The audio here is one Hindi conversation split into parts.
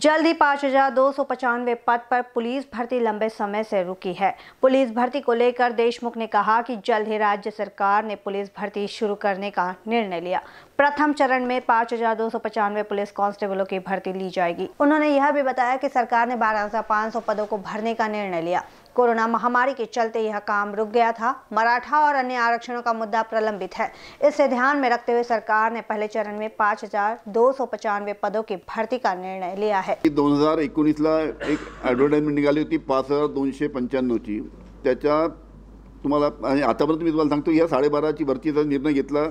जल्द ही पाँच हजार दो सौ पचानवे पद पर पुलिस भर्ती लंबे समय से रुकी है पुलिस भर्ती को लेकर देशमुख ने कहा कि जल्द ही राज्य सरकार ने पुलिस भर्ती शुरू करने का निर्णय लिया प्रथम चरण में पाँच हजार दो सौ पचानवे पुलिस कांस्टेबलों की भर्ती ली जाएगी उन्होंने यह भी बताया कि सरकार ने बारह हजार पाँच सौ पदों को भरने का निर्णय लिया कोरोना महामारी के चलते यह काम रुक गया था मराठा और अन्य आरक्षणों का मुद्दा प्रलंबित है इसे ध्यान में रखते हुए सरकार ने पहले चरण में पाँच पदों की भर्ती का निर्णय लिया है दो हजार एक एडवर्टाइजमेंट निकाली होती हजार दोनशे पंचाण त्याच्यात तुम्हाला आणि आतापर्यंत मी तुम्हाला सांगतो या साडेबाराची निर्णय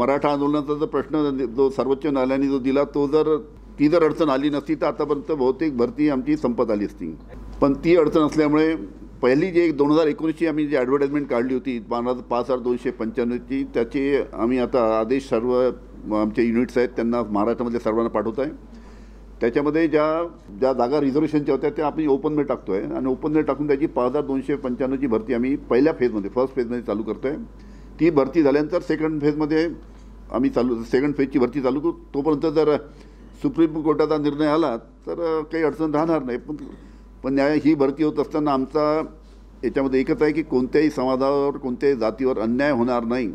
मराठा आंदोलनाचा जो प्रश्न जो सर्वोच्च न्यायालय ने जो दिला तो जर ती जर अडचण आली नसती तो आतापर्यंत बहुतेक भर्ती आमची संपत आली असती पण ती अडचण असल्यामुळे पहिली जे दोन हजार एकोणीसची आम्ही जी ॲडव्हर्टाईजमेंट काढली होती हजार पाच हजार दोनशे पंच्याण्णवची त्याचे आम्ही आता आदेश सर्व आमचे युनिट्स आहेत त्यांना महाराष्ट्रामध्ये सर्वांना पाठवत आहे त्याच्यामध्ये ज्या ज्या जागा रिझर्वेशनच्या होत्या त्या आम्ही ओपनमध्ये टाकतो आहे आणि ओपनमध्ये टाकून त्याची पाच हजार दोनशे पंच्याण्णवची भरती आम्ही पहिल्या फेजमध्ये फर्स्ट फेजमध्ये चालू करतो आहे ती भरती झाल्यानंतर सेकंड फेजमध्ये आम्ही चालू सेकंड फेजची भरती चालू करू तोपर्यंत जर सुप्रीम कोर्टाचा निर्णय आला तर काही अडचण राहणार नाही पण पण न्याय ही भरती होत असताना आमचा याच्यामध्ये एकच आहे की अन्याय होना नहीं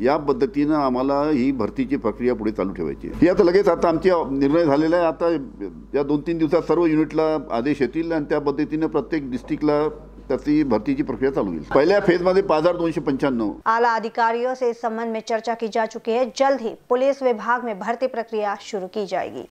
या पद्धतिन आम ही की प्रक्रिया पूरे चालू ठेवायची ही आता लगे आता आम निर्णय है आता या दोन तीन दिवस सर्व यूनिटला आदेश ये आणि प्रत्येक डिस्ट्रिक्टला भर्ती की प्रक्रिया चालू पहले फेज में पाँच हजार दो सौ आला अधिकारियों से इस संबंध में चर्चा की जा चुकी है जल्द ही पुलिस विभाग में भर्ती प्रक्रिया शुरू की जाएगी